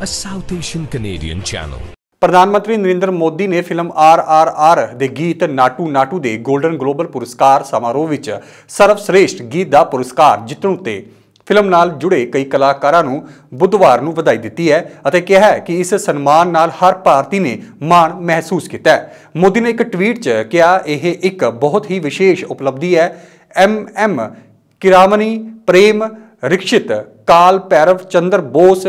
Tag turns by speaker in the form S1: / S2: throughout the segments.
S1: a South Asian Canadian channel. ਪ੍ਰਧਾਨ ਮੰਤਰੀ ਨਰਿੰਦਰ ਮੋਦੀ ਨੇ ਫਿਲਮ ਆਰ ਆਰ ਆਰ ਦੇ ਗੀਤ ਨਾਟੂ ਨਾਟੂ ਦੇ 골ਡਨ ਗਲੋਬਲ ਪੁਰਸਕਾਰ ਸਮਾਰੋਹ ਵਿੱਚ ਸਰਵ ਸ੍ਰੇਸ਼ਟ ਗੀਤ ਦਾ ਪੁਰਸਕਾਰ ਜਿੱਤਣ ਉਤੇ ਫਿਲਮ ਨਾਲ ਜੁੜੇ ਕਈ ਕਲਾਕਾਰਾਂ ਨੂੰ ਬੁੱਧਵਾਰ ਨੂੰ ਵਧਾਈ ਦਿੱਤੀ ਹੈ ਅਤੇ ਕਿਹਾ ਹੈ ਕਿ ਇਸ ਸਨਮਾਨ ਨਾਲ ਹਰ ਭਾਰਤੀ ਨੇ ਮਾਣ ਮਹਿਸੂਸ ਕੀਤਾ ਹੈ ਮੋਦੀ ਨੇ ਇੱਕ ਟਵੀਟ 'ਚ ਕਿਹਾ ਇਹ ਇੱਕ ਬਹੁਤ ਹੀ ਵਿਸ਼ੇਸ਼ ਉਪਲਬਧੀ ਹੈ ਐਮ ਐਮ ਕਿਰਾਮਨੀ ਪ੍ਰੇਮ ਰਿਕਸ਼ਿਤ ਕਾਲ ਪੈਰਵ ਚੰਦਰ ਬੋਸ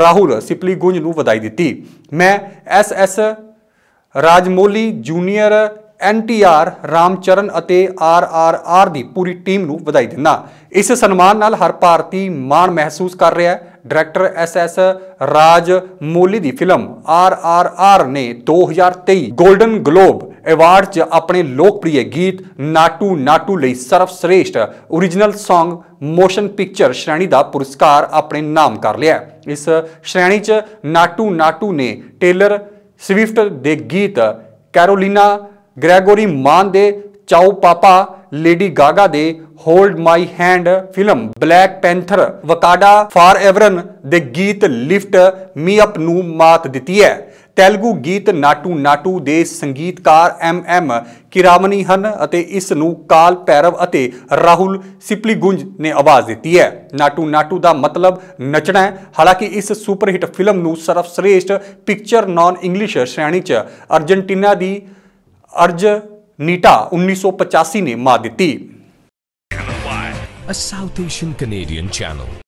S1: ਰਾਹੁਲ ਗੁੰਜ ਨੂੰ ਵਧਾਈ ਦਿੱਤੀ ਮੈਂ ਐਸ ਐਸ ਰਾਜਮੋਲੀ ਜੂਨੀਅਰ ਐਨਟੀਆਰ ਰਾਮਚਰਨ ਅਤੇ ਆਰ ਆਰ ਆਰ ਦੀ ਪੂਰੀ ਟੀਮ ਨੂੰ ਵਧਾਈ ਦਿੰਦਾ ਇਸ ਸਨਮਾਨ ਨਾਲ ਹਰ ਭਾਰਤੀ ਮਾਣ ਮਹਿਸੂਸ ਕਰ ਰਿਹਾ ਹੈ ਡਾਇਰੈਕਟਰ ਐਸ ਰਾਜ ਮੋਲੀ ਦੀ ਫਿਲਮ ਆਰ ਆਰ ਆਰ ਨੇ 2023 골ਡਨ ਗਲੋਬ ਅਵਾਰਡ 'ਚ ਆਪਣੇ ਲੋਕਪ੍ਰਿਯ ਗੀਤ ਨਾਟੂ ਨਾਟੂ ਲਈ ਸਰਵਸ਼੍ਰੇਸ਼ਟ origignal Song ਮੋਸ਼ਨ ਪਿਕਚਰ ਸ਼੍ਰੇਣੀ ਦਾ ਪੁਰਸਕਾਰ ਆਪਣੇ ਨਾਮ ਕਰ ਲਿਆ ਇਸ ਸ਼੍ਰੇਣੀ 'ਚ ਨਾਟੂ ਨਾਟੂ ਨੇ ਟੇਲਰ ਸਵਿਫਟ ਦੇ ਗੀਤ ਕੈਰੋਲੀਨਾ ਗ੍ਰੈਗੋਰੀ ਮਾਨ ਦੇ ਚਾਉ ਪਾਪਾ ਲੇਡੀ ਗਾਗਾ ਦੇ hold my hand film Black Panther Wakanda Forever ਦੇ ਗੀਤ ਲਿਫਟ ਮੀ ਅਪ ਨੂੰ ਮਾਤ ਦਿੱਤੀ ਹੈ ਤੇਲਗੂ ਗੀਤ ਨਾਟੂ ਨਾਟੂ ਦੇ ਸੰਗੀਤਕਾਰ ਐਮ ਐਮ ਕਿਰਾਮਨੀ ਹਨ ਅਤੇ ਇਸ ਨੂੰ ਕਾਲ ਪੈਰਵ ਅਤੇ ਰਾਹੁਲ ਸਿਪਲੀਗੁੰਜ ਨੇ ਆਵਾਜ਼ ਦਿੱਤੀ ਹੈ ਨਾਟੂ ਨਾਟੂ ਦਾ ਮਤਲਬ ਨੱਚਣਾ ਹੈ ਹਾਲਾਂਕਿ ਇਸ ਸੁਪਰ ਹਿੱਟ ਫਿਲਮ ਨੂੰ ਸ੍ਰੇਸ਼ਟ ਪਿਕਚਰ ਨਾਨ ਇੰਗਲਿਸ਼ ਸ਼੍ਰੇਣੀ 'ਚ ਅਰਜنٹੀਨਾ ਦੀ ਅਰਜ ਨੀਟਾ 1985 ਨੇ ਮਾ ਦਿੱਤੀ A South Asian Canadian channel.